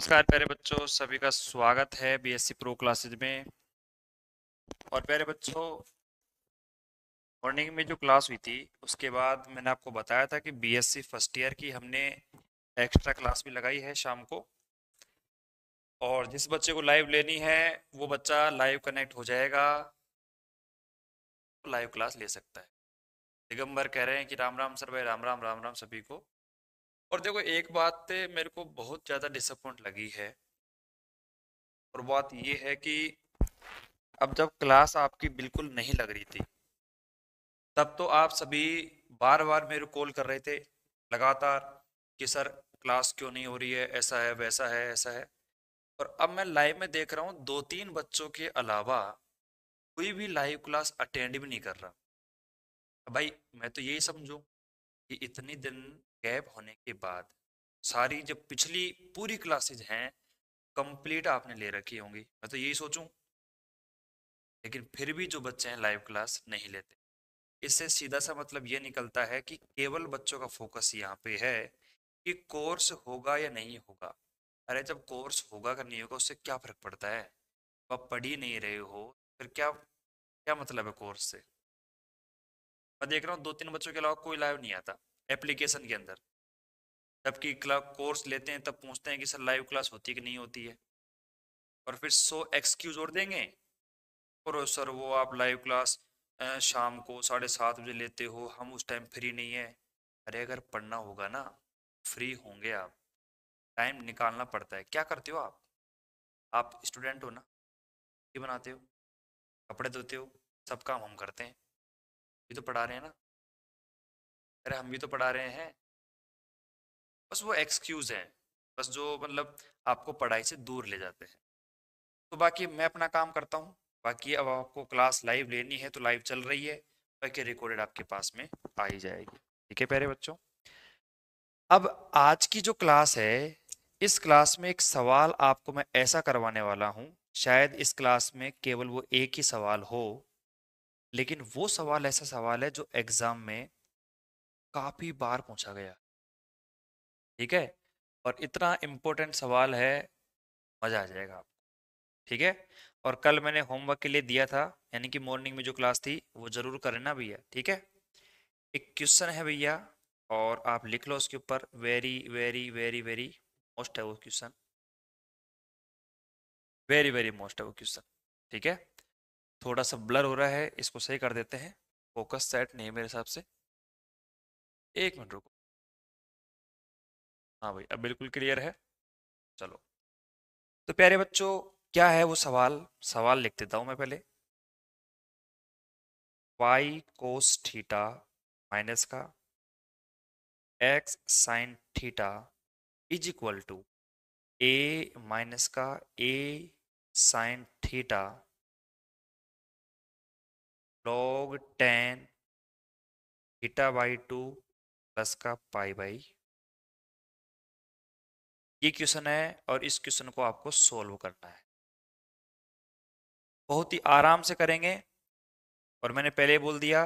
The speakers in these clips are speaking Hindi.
नमस्कार प्यारे बच्चों सभी का स्वागत है बीएससी प्रो क्लासेज में और प्यारे बच्चों मॉर्निंग में जो क्लास हुई थी उसके बाद मैंने आपको बताया था कि बीएससी फर्स्ट ईयर की हमने एक्स्ट्रा क्लास भी लगाई है शाम को और जिस बच्चे को लाइव लेनी है वो बच्चा लाइव कनेक्ट हो जाएगा तो लाइव क्लास ले सकता है दिगंबर कह रहे हैं कि राम राम सर भाई राम राम राम राम सभी को और देखो एक बात पे मेरे को बहुत ज़्यादा डिसअपॉइंट लगी है और बात ये है कि अब जब क्लास आपकी बिल्कुल नहीं लग रही थी तब तो आप सभी बार बार मेरे कॉल कर रहे थे लगातार कि सर क्लास क्यों नहीं हो रही है ऐसा है वैसा है ऐसा है और अब मैं लाइव में देख रहा हूँ दो तीन बच्चों के अलावा कोई भी लाइव क्लास अटेंड भी नहीं कर रहा भाई मैं तो यही समझूँ कि इतनी दिन गैप होने के बाद सारी जब पिछली पूरी क्लासेज हैं कंप्लीट आपने ले रखी होंगी मैं तो यही सोचूं लेकिन फिर भी जो बच्चे हैं लाइव क्लास नहीं लेते इससे सीधा सा मतलब ये निकलता है कि केवल बच्चों का फोकस यहाँ पे है कि कोर्स होगा या नहीं होगा अरे जब कोर्स होगा का नहीं होगा उससे क्या फर्क पड़ता है आप पढ़ ही नहीं रहे हो फिर क्या क्या मतलब है कोर्स से मैं देख रहा हूँ दो तीन बच्चों के अलावा कोई लाइव नहीं आता एप्लीकेशन के अंदर जबकि कोर्स लेते हैं तब पूछते हैं कि सर लाइव क्लास होती कि नहीं होती है और फिर सो एक्सक्यूज और देंगे और सर वो आप लाइव क्लास शाम को साढ़े सात बजे लेते हो हम उस टाइम फ्री नहीं है अरे अगर पढ़ना होगा ना फ्री होंगे आप टाइम निकालना पड़ता है क्या करते हो आप आप स्टूडेंट हो ना बनाते हो कपड़े धोते हो सब काम हम करते हैं ये तो पढ़ा रहे हैं ना अरे हम भी तो पढ़ा रहे हैं बस वो एक्सक्यूज हैं बस जो मतलब आपको पढ़ाई से दूर ले जाते हैं तो बाकी मैं अपना काम करता हूँ बाकी अब आपको क्लास लाइव लेनी है तो लाइव चल रही है बाकी रिकॉर्डेड आपके पास में आ ही जाएगी ठीक है प्यारे बच्चों अब आज की जो क्लास है इस क्लास में एक सवाल आपको मैं ऐसा करवाने वाला हूँ शायद इस क्लास में केवल वो एक ही सवाल हो लेकिन वो सवाल ऐसा सवाल है जो एग्ज़ाम में काफी बार पूछा गया ठीक है और इतना इम्पोर्टेंट सवाल है मजा आ जाएगा आपको ठीक है और कल मैंने होमवर्क के लिए दिया था यानी कि मॉर्निंग में जो क्लास थी वो जरूर करना भैया ठीक है एक क्वेश्चन है भैया और आप लिख लो उसके ऊपर very very very very most है वो क्वेश्चन वेरी वेरी मोस्ट है वो क्वेश्चन ठीक है थोड़ा सा ब्लर हो रहा है इसको सही कर देते हैं फोकस सेट नहीं मेरे हिसाब से एक मिनट रुको हाँ भाई अब बिल्कुल क्लियर है चलो तो प्यारे बच्चों क्या है वो सवाल सवाल लिख देता हूं मैं पहले वाई कोस थीटा माइनस का x sin theta is equal to a minus का a sin theta log ten theta by two plus का पाई बाई ये क्वेश्चन है और इस क्वेश्चन को आपको सोल्व करना है बहुत ही आराम से करेंगे और मैंने पहले बोल दिया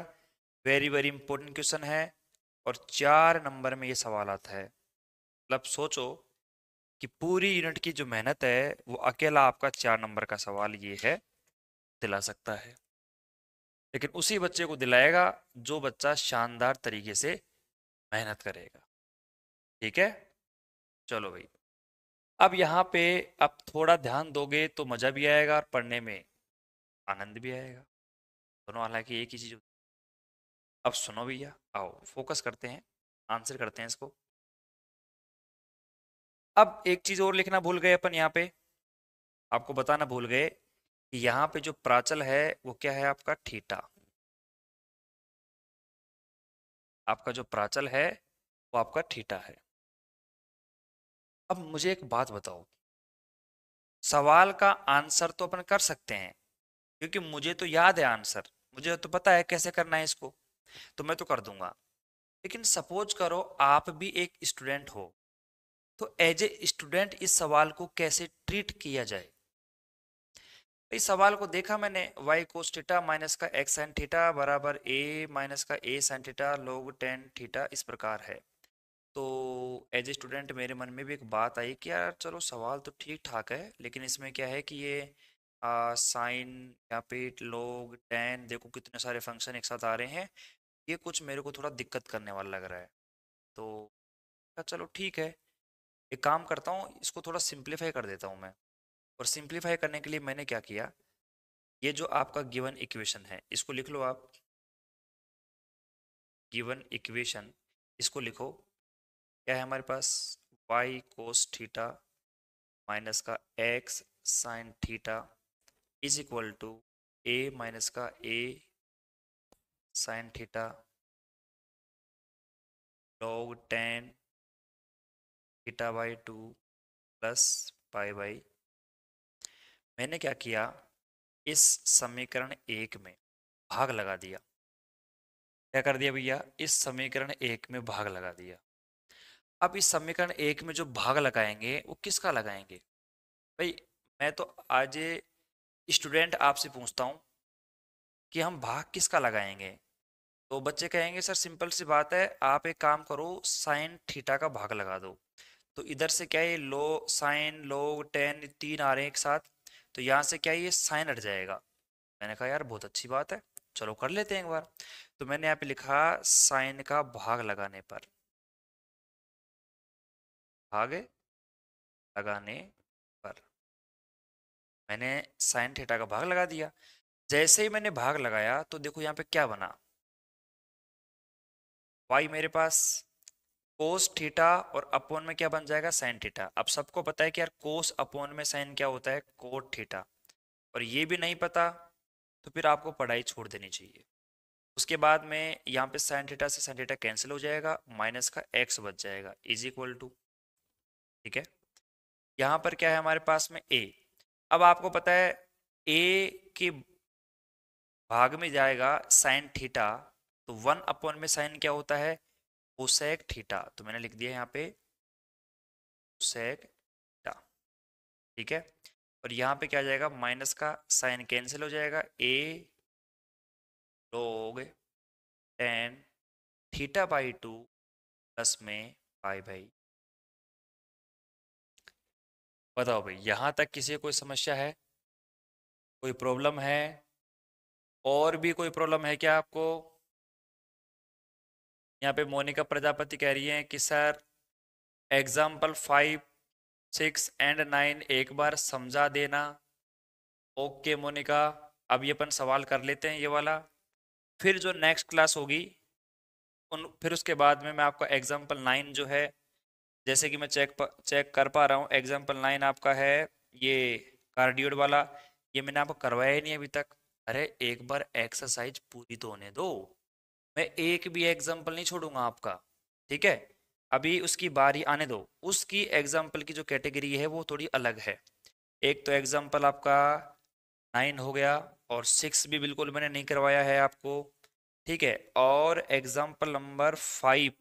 वेरी वेरी इंपॉर्टेंट क्वेश्चन है और चार नंबर में ये सवाल आता है मतलब सोचो कि पूरी यूनिट की जो मेहनत है वो अकेला आपका चार नंबर का सवाल ये है दिला सकता है लेकिन उसी बच्चे को दिलाएगा जो बच्चा शानदार तरीके से मेहनत करेगा ठीक है चलो भाई अब यहाँ पे अब थोड़ा ध्यान दोगे तो मज़ा भी आएगा और पढ़ने में आनंद भी आएगा दोनों हालांकि एक ही चीज़ अब सुनो भैया आओ फोकस करते हैं आंसर करते हैं इसको अब एक चीज़ और लिखना भूल गए अपन यहाँ पे आपको बताना भूल गए कि यहाँ पे जो प्राचल है वो क्या है आपका ठीटा आपका जो प्राचल है वो आपका थीटा है अब मुझे एक बात बताओ सवाल का आंसर तो अपन कर सकते हैं क्योंकि मुझे तो याद है आंसर मुझे तो पता है कैसे करना है इसको तो मैं तो कर दूंगा लेकिन सपोज करो आप भी एक स्टूडेंट हो तो एज ए स्टूडेंट इस सवाल को कैसे ट्रीट किया जाए इस सवाल को देखा मैंने y कोस थीटा माइनस का x एन थीटा बराबर a माइनस का a sin theta log tan theta इस प्रकार है तो एज ए स्टूडेंट मेरे मन में भी एक बात आई कि यार चलो सवाल तो ठीक ठाक है लेकिन इसमें क्या है कि ये साइन या पेट लोग टेन देखो कितने सारे फंक्शन एक साथ आ रहे हैं ये कुछ मेरे को थोड़ा दिक्कत करने वाला लग रहा है तो अच्छा चलो ठीक है एक काम करता हूँ इसको थोड़ा सिंप्लीफाई कर देता हूँ मैं और सिंप्लीफाई करने के लिए मैंने क्या किया ये जो आपका गिवन इक्वेशन है इसको लिख लो आप गिवन इक्वेशन इसको लिखो क्या है हमारे पास y कोस थीटा माइनस का x sin theta is equal to a minus का a sin theta log ten theta by two plus pi by मैंने क्या किया इस समीकरण एक में भाग लगा दिया क्या कर दिया भैया इस समीकरण एक में भाग लगा दिया अब इस समीकरण एक में जो भाग लगाएंगे वो किसका लगाएंगे भाई मैं तो आज स्टूडेंट आपसे पूछता हूँ कि हम भाग किसका लगाएंगे तो बच्चे कहेंगे सर सिंपल सी बात है आप एक काम करो साइन थीटा का भाग लगा दो तो इधर से क्या ये लो साइन लो टेन तीन आ रहे हैं एक साथ तो यहाँ से क्या ये साइन हट जाएगा मैंने कहा यार बहुत अच्छी बात है चलो कर लेते हैं एक बार तो मैंने यहाँ पे लिखा साइन का भाग लगाने पर भाग लगाने पर मैंने साइन थीटा का भाग लगा दिया जैसे ही मैंने भाग लगाया तो देखो यहाँ पे क्या बना वाई मेरे पास कोस थीटा और अपोन में क्या बन जाएगा साइन थीटा अब सबको पता है कि यार कोस अपोन में साइन क्या होता है कोट थीटा और ये भी नहीं पता तो फिर आपको पढ़ाई छोड़ देनी चाहिए उसके बाद में यहाँ पे साइन थीटा से साइन थीटा कैंसिल हो जाएगा माइनस का एक्स बच जाएगा इज इक्वल टू ठीक है यहाँ पर क्या है हमारे पास में ए अब आपको पता है ए के भाग में जाएगा साइन थीटा तो वन अपॉन में साइन क्या होता है कोसेक थीटा तो मैंने लिख दिया यहाँ पे कोसेक थीटा ठीक है और यहाँ पे क्या जाएगा माइनस का साइन कैंसिल हो जाएगा a log tan theta by two plus में पाई भाई बताओ भाई यहाँ तक किसी कोई समस्या है कोई प्रॉब्लम है और भी कोई प्रॉब्लम है क्या आपको यहाँ पे मोनिका प्रजापति कह रही हैं कि sir example five six and nine एक बार समझा देना ओके मोनिका अब ये अपन सवाल कर लेते हैं ये वाला फिर जो नेक्स्ट क्लास होगी उन फिर उसके बाद में मैं आपका एग्जाम्पल नाइन जो है जैसे कि मैं चेक चेक कर पा रहा हूँ एग्जाम्पल नाइन आपका है ये कार्डियोड वाला ये मैंने आपको करवाया ही नहीं अभी तक अरे एक बार एक्सरसाइज पूरी तो होने दो मैं एक भी एग्जाम्पल नहीं छोड़ूंगा आपका ठीक है अभी उसकी बारी आने दो उसकी एग्जाम्पल की जो कैटेगरी है वो थोड़ी अलग है एक तो एग्जाम्पल आपका नाइन हो गया और सिक्स भी बिल्कुल मैंने नहीं करवाया है आपको ठीक है और example number five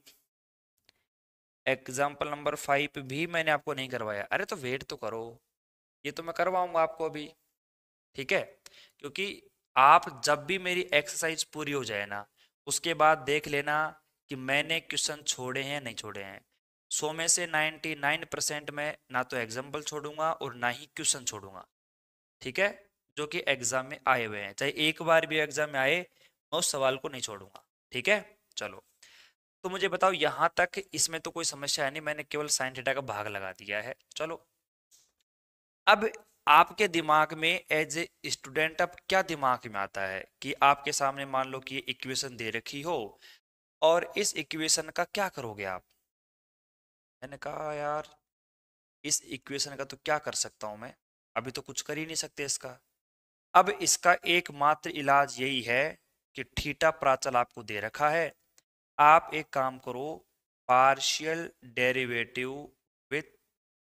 example number five भी मैंने आपको नहीं करवाया अरे तो वेट तो करो ये तो मैं करवाऊंगा आपको अभी ठीक है क्योंकि आप जब भी मेरी एक्सरसाइज पूरी हो जाए ना उसके बाद देख लेना कि मैंने क्वेश्चन छोड़े हैं नहीं छोड़े हैं सौ में से नाइन्टी नाइन परसेंट में ना तो एग्जाम्पल छोड़ूंगा और ना ही क्वेश्चन छोड़ूंगा ठीक है जो कि एग्जाम में आए हुए हैं चाहे एक बार भी एग्जाम में आए मैं उस सवाल को नहीं छोड़ूंगा ठीक है चलो तो मुझे बताओ यहाँ तक इसमें तो कोई समस्या है नहीं मैंने केवल साइन डेटा का भाग लगा दिया है चलो अब आपके दिमाग में एज ए स्टूडेंट अब क्या दिमाग में आता है कि आपके सामने मान लो कि ये इक्वेशन दे रखी हो और इस इक्वेशन का क्या करोगे आप मैंने कहा यार इस इक्वेशन का तो क्या कर सकता हूं मैं अभी तो कुछ कर ही नहीं सकते इसका अब इसका एकमात्र इलाज यही है कि ठीटा प्राचल आपको दे रखा है आप एक काम करो partial derivative with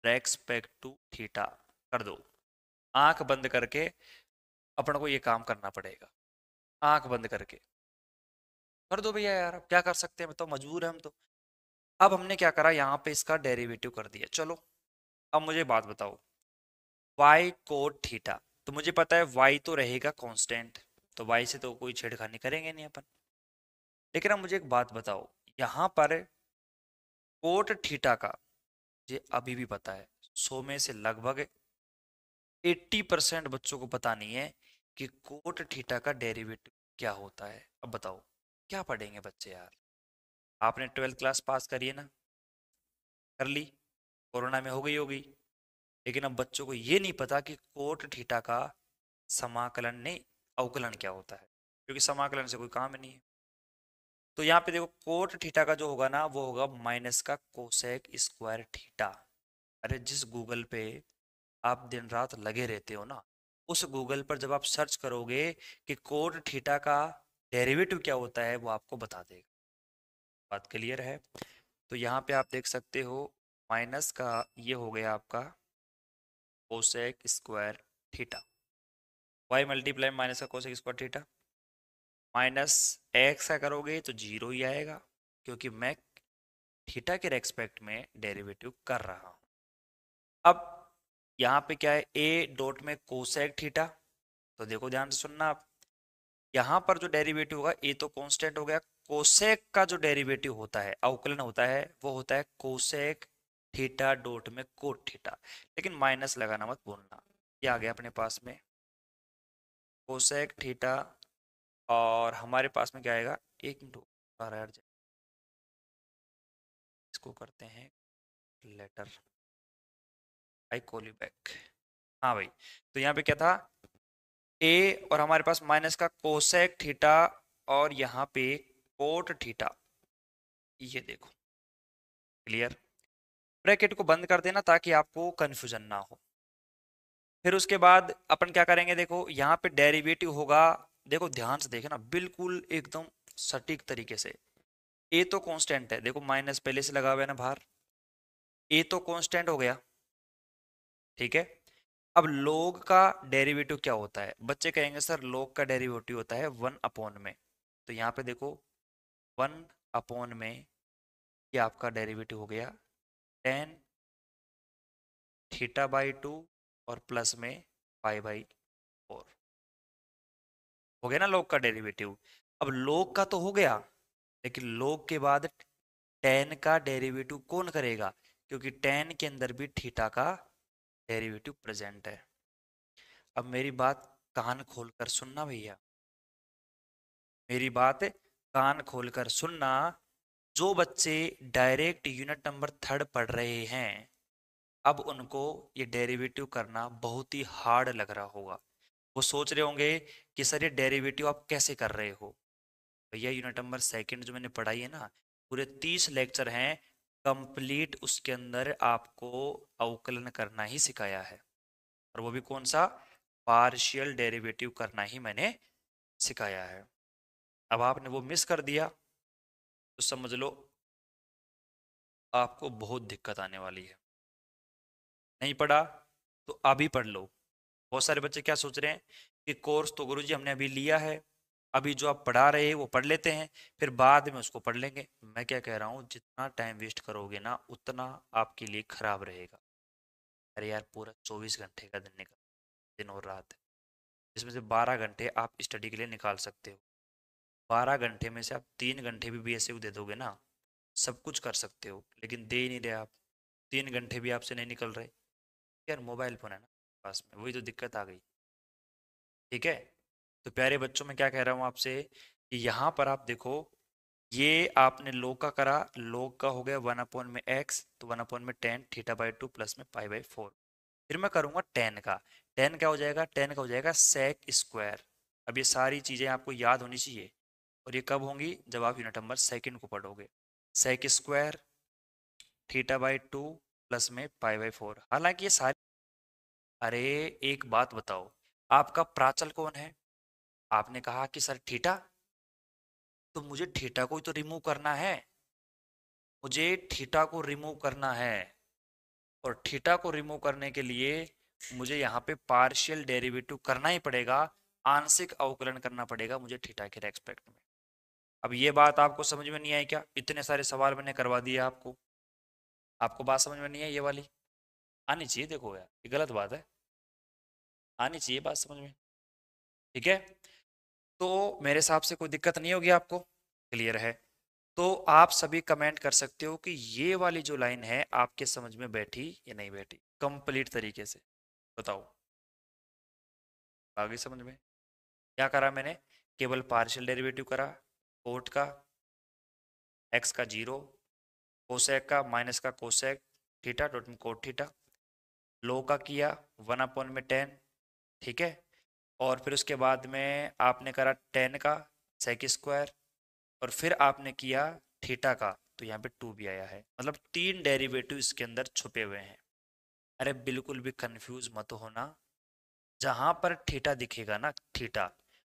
respect to theta कर दो आंख बंद करके अपन को ये काम करना पड़ेगा आंख बंद करके कर दो भैया यार क्या कर सकते हैं तो मजबूर है हम तो अब हमने क्या करा यहाँ पे इसका डेरिवेटिव कर दिया चलो अब मुझे बात बताओ वाई कोट थीटा तो मुझे पता है वाई तो रहेगा कांस्टेंट तो वाई से तो कोई छेड़खानी करेंगे नहीं अपन लेकिन अब मुझे एक बात बताओ यहाँ पर कोट थीटा का मुझे अभी भी पता है सो में से लगभग एट्टी परसेंट बच्चों को पता नहीं है कि कोट थीटा का डेरिवेटिव क्या होता है अब बताओ क्या पढ़ेंगे बच्चे यार आपने ट्वेल्थ क्लास पास करिए ना कर ली कोरोना में हो गई होगी लेकिन अब बच्चों को ये नहीं पता कि कोट थीटा का समाकलन ने अवकलन क्या होता है क्योंकि समाकलन से कोई काम ही नहीं है तो यहाँ पे देखो कोट थीटा का जो होगा ना वो होगा माइनस का कोसेक स्क्वायर थीटा अरे जिस गूगल पे आप दिन रात लगे रहते हो ना उस गूगल पर जब आप सर्च करोगे कि कोट थीटा का डेरिवेटिव क्या होता है वो आपको बता देगा बात क्लियर है तो यहाँ पे आप देख सकते हो माइनस का ये हो गया आपका cosec square theta y multiply minus का cosec square theta minus x का करोगे तो जीरो ही आएगा क्योंकि मैं थीटा के रेस्पेक्ट में डेरिवेटिव कर रहा हूँ अब यहाँ पे क्या है ए डॉट में कोसेक थीटा तो देखो ध्यान से सुनना आप यहाँ पर जो डेरिवेटिव होगा ए तो कांस्टेंट हो गया कोसेक का जो डेरिवेटिव होता है अवकलन होता है वो होता है कोसेक थीटा डॉट में कोट थीटा लेकिन माइनस लगाना मत भूलना ये आ गया अपने पास में कोसेक थीटा और हमारे पास में क्या आएगा एक मिनट इसको करते हैं later I call you back हाँ भाई तो यहाँ पे क्या था ए और हमारे पास माइनस का कोसेक थीटा और यहाँ पे कोट थीटा ये देखो क्लियर ब्रैकेट को बंद कर देना ताकि आपको कन्फ्यूजन ना हो फिर उसके बाद अपन क्या करेंगे देखो यहाँ पे डेरिवेटिव होगा देखो ध्यान से देखना बिल्कुल एकदम सटीक तरीके से ए तो कांस्टेंट है देखो माइनस पहले से लगा हुआ है ना बाहर ए तो कांस्टेंट हो गया ठीक है अब लोग का डेरिवेटिव क्या होता है बच्चे कहेंगे सर लोग का डेरिवेटिव होता है वन अपॉन में तो यहाँ पे देखो वन अपॉन में ये आपका डेरिवेटिव हो गया टेन थीटा बाई टू और प्लस में फाइव बाई फोर हो गया ना लोग का डेरिवेटिव अब लोग का तो हो गया लेकिन लोग के बाद टेन का डेरिवेटिव कौन करेगा क्योंकि टेन के अंदर भी थीटा का डेरिवेटिव प्रेजेंट है अब मेरी बात कान खोलकर सुनना भैया मेरी बात कान खोलकर सुनना जो बच्चे डायरेक्ट यूनिट नंबर थर्ड पढ़ रहे हैं अब उनको ये डेरिवेटिव करना बहुत ही हार्ड लग रहा होगा वो सोच रहे होंगे कि सर ये डेरिवेटिव आप कैसे कर रहे हो भैया यूनिट नंबर सेकंड जो मैंने पढ़ाई है ना पूरे तीस लेक्चर हैं कंप्लीट उसके अंदर आपको अवकलन करना ही सिखाया है और वो भी कौन सा पार्शियल डेरिवेटिव करना ही मैंने सिखाया है अब आपने वो मिस कर दिया तो समझ लो आपको बहुत दिक्कत आने वाली है नहीं पढ़ा तो अभी पढ़ लो बहुत सारे बच्चे क्या सोच रहे हैं कि कोर्स तो गुरुजी हमने अभी लिया है अभी जो आप पढ़ा रहे हैं वो पढ़ लेते हैं फिर बाद में उसको पढ़ लेंगे मैं क्या कह रहा हूँ जितना टाइम वेस्ट करोगे ना उतना आपके लिए खराब रहेगा अरे यार पूरा चौबीस घंटे का दिन निकाल दिन और रात है जिसमें से बारह घंटे आप स्टडी के लिए निकाल सकते हो बारह घंटे में से आप तीन घंटे भी बी एस दे दोगे ना सब कुछ कर सकते हो लेकिन दे ही नहीं रहे आप तीन घंटे भी आपसे नहीं निकल रहे यार मोबाइल फ़ोन है ना पास में वही तो दिक्कत आ गई ठीक है तो प्यारे बच्चों में क्या कह रहा हूं आपसे कि यहाँ पर आप देखो ये आपने लो का करा लोग का हो गया वन अपॉन में एक्स तो वन अपॉन में tan theta by two plus में पाई बाई फोर फिर मैं करूंगा टेन का टेन क्या हो जाएगा टेन का हो जाएगा सेक स्क्वायर अब ये सारी चीज़ें आपको याद होनी चाहिए और ये कब होंगी जब आप यूनिट नंबर सेकेंड को पढ़ोगे sec square theta by two plus में पाई बाई फोर हालांकि ये सारी अरे एक बात बताओ आपका प्राचल कौन है आपने कहा कि सर ठीठा तो मुझे ठीठा को ही तो रिमूव करना है मुझे ठीठा को रिमूव करना है और ठीठा को रिमूव करने के लिए मुझे यहाँ पे पार्शियल डेरिवेटिव करना ही पड़ेगा आंशिक अवकलन करना पड़ेगा मुझे ठीठा के रेस्पेक्ट में अब ये बात आपको समझ में नहीं आई क्या इतने सारे सवाल मैंने करवा दिए आपको आपको बात समझ में नहीं आई ये वाली आनी चाहिए देखो यार ये गलत बात है आनी चाहिए बात समझ में ठीक है तो मेरे हिसाब से कोई दिक्कत नहीं होगी आपको क्लियर है तो आप सभी कमेंट कर सकते हो कि ये वाली जो लाइन है आपके समझ में बैठी या नहीं बैठी कंप्लीट तरीके से बताओ आगे समझ में क्या करा मैंने केवल पार्शियल डेरिवेटिव करा कोट का एक्स का जीरो कोसेक का माइनस का कोसेक थीटा में कोट थीटा लो का किया वन अपॉन में टेन ठीक है और फिर उसके बाद में आपने करा टेन का सेक स्क्वायर और फिर आपने किया थीटा का तो यहाँ पे टू भी आया है मतलब तीन डेरिवेटिव इसके अंदर छुपे हुए हैं अरे बिल्कुल भी कंफ्यूज मत होना जहाँ पर थीटा दिखेगा ना थीटा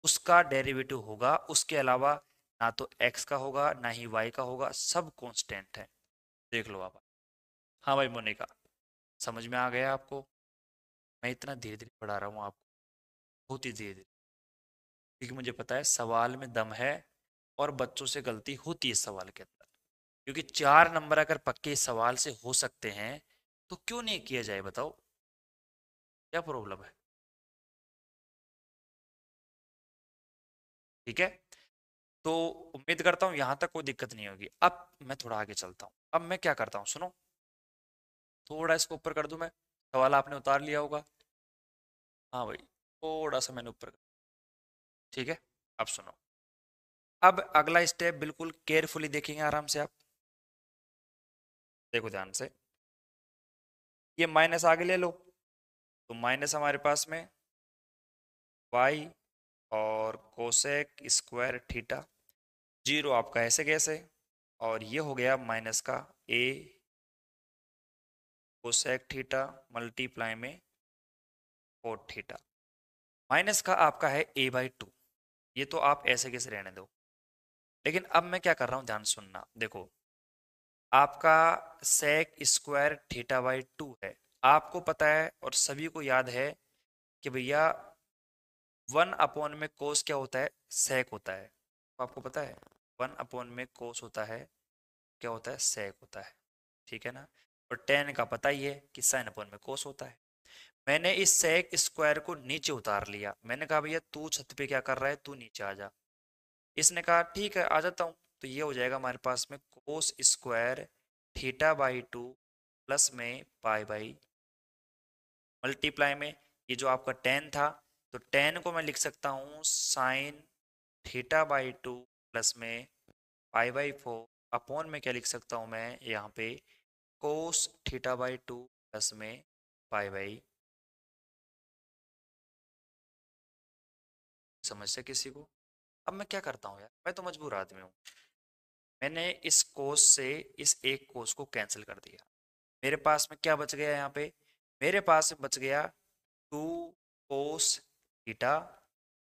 उसका डेरिवेटिव होगा उसके अलावा ना तो एक्स का होगा ना ही वाई का होगा सब कॉन्स्टेंट है देख लो आप हाँ भाई मोनिका समझ में आ गया आपको मैं इतना धीरे धीरे पढ़ा रहा हूँ आपको होती ही धीरे धीरे क्योंकि मुझे पता है सवाल में दम है और बच्चों से गलती होती है सवाल के अंदर क्योंकि चार नंबर अगर पक्के सवाल से हो सकते हैं तो क्यों नहीं किया जाए बताओ क्या प्रॉब्लम है ठीक है तो उम्मीद करता हूँ यहाँ तक कोई दिक्कत नहीं होगी अब मैं थोड़ा आगे चलता हूँ अब मैं क्या करता हूँ सुनो थोड़ा इसको ऊपर कर दू मैं सवाल आपने उतार लिया होगा हाँ भाई थोड़ा सा मैंने ऊपर ठीक है अब सुनो अब अगला स्टेप बिल्कुल केयरफुली देखेंगे आराम से आप देखो ध्यान से ये माइनस आगे ले लो तो माइनस हमारे पास में वाई और कोसेक स्क्वायर थीटा जीरो आपका ऐसे कैसे और ये हो गया माइनस का ए कोसेक थीटा मल्टीप्लाई में फोर थीटा माइनस का आपका है ए बाई टू ये तो आप ऐसे कैसे रहने दो लेकिन अब मैं क्या कर रहा हूँ ध्यान सुनना देखो आपका sec square theta by two है आपको पता है और सभी को याद है कि भैया वन अपॉन में कोस क्या होता है सेक होता है तो आपको पता है वन अपॉन में कोस होता है क्या होता है सेक होता है ठीक है ना और टेन का पता ही है कि साइन अपॉन में कोस होता है मैंने इस सेक स्क्वायर को नीचे उतार लिया मैंने कहा भैया तू छत पे क्या कर रहा है तू नीचे आ जा इसने कहा ठीक है आ जाता हूँ तो ये हो जाएगा हमारे पास में cos square theta by two plus में पाई बाई मल्टीप्लाई में ये जो आपका टेन था तो टेन को मैं लिख सकता हूँ sin theta by two plus में पाई बाई फोर अपॉन में क्या लिख सकता हूँ मैं यहाँ पे cos theta by two plus में पाई बाई समस्या किसी को अब मैं क्या करता हूँ यार मैं तो मजबूर आदमी हूँ मैंने इस कोर्स से इस एक कोर्स को कैंसिल कर दिया मेरे पास में क्या बच गया यहाँ पे मेरे पास बच गया टू कोस थीटा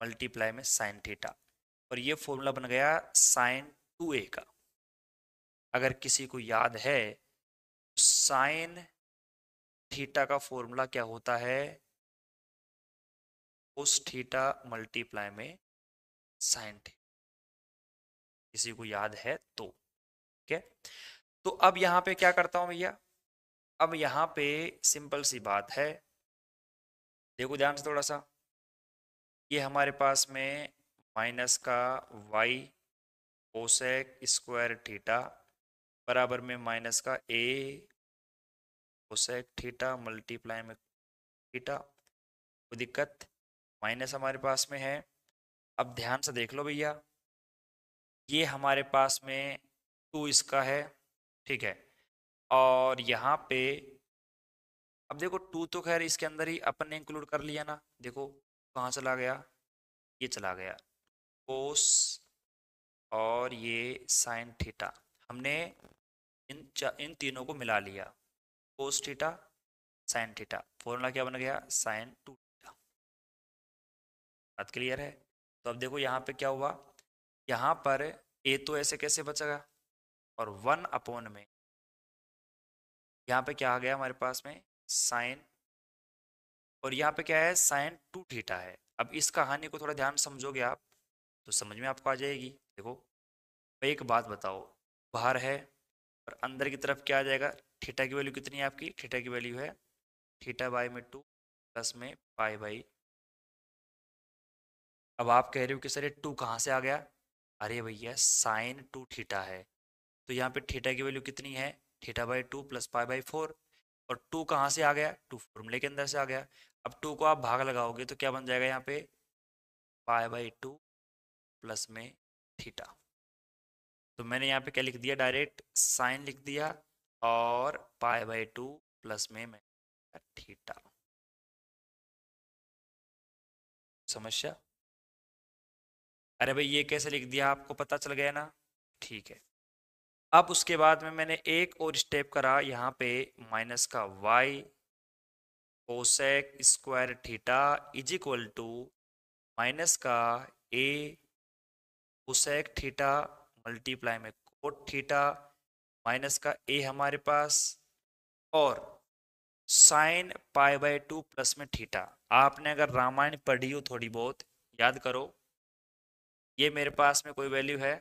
मल्टीप्लाई में साइन थीटा और ये फॉर्मूला बन गया साइन टू ए का अगर किसी को याद है तो साइन थीटा का फॉर्मूला क्या होता है कोस थीटा मल्टीप्लाई में साइन थीटा किसी को याद है तो ठीक है तो अब यहाँ पे क्या करता हूँ भैया अब यहाँ पे सिंपल सी बात है देखो ध्यान से थोड़ा सा ये हमारे पास में माइनस का वाई कोसेक स्क्वायर थीटा बराबर में माइनस का ए कोसेक थीटा मल्टीप्लाई में थीटा कोई दिक्कत माइनस हमारे पास में है अब ध्यान से देख लो भैया ये हमारे पास में टू इसका है ठीक है और यहाँ पे अब देखो टू तो खैर इसके अंदर ही अपन ने इंक्लूड कर लिया ना देखो कहाँ चला गया ये चला गया कोस और ये साइन थीटा हमने इन इन तीनों को मिला लिया cos theta sin theta formula क्या बन गया साइन टू बात क्लियर है तो अब देखो यहाँ पे क्या हुआ यहाँ पर ए तो ऐसे कैसे बचेगा और वन अपोन में यहाँ पे क्या आ गया हमारे पास में साइन और यहाँ पे क्या है साइन टू थीटा है अब इस कहानी को थोड़ा ध्यान समझोगे आप तो समझ में आपको आ जाएगी देखो एक बात बताओ बाहर है और अंदर की तरफ क्या आ जाएगा थीटा की वैल्यू कितनी है आपकी थीटा की वैल्यू है थीटा बाई में टू प्लस में पाई बाई अब आप कह रहे हो कि सर ये टू कहाँ से आ गया अरे भैया साइन टू थीटा है तो यहाँ पे थीटा की वैल्यू कितनी है theta by two plus pi by four और टू कहाँ से आ गया टू फॉर्मूले के अंदर से आ गया अब टू को आप भाग लगाओगे तो क्या बन जाएगा यहाँ पे पाई बाई टू प्लस में थीटा तो मैंने यहाँ पे क्या लिख दिया डायरेक्ट साइन लिख दिया और पाई बाई टू प्लस में मैं थीटा समस्या अरे भाई ये कैसे लिख दिया आपको पता चल गया ना ठीक है अब उसके बाद में मैंने एक और स्टेप करा यहाँ पे माइनस का y cosec square theta is equal to minus का ए कोसेक थीटा मल्टीप्लाई में कोट थीटा माइनस का ए हमारे पास और sin pi by two plus में थीटा आपने अगर रामायण पढ़ी हो थोड़ी बहुत याद करो ये मेरे पास में कोई वैल्यू है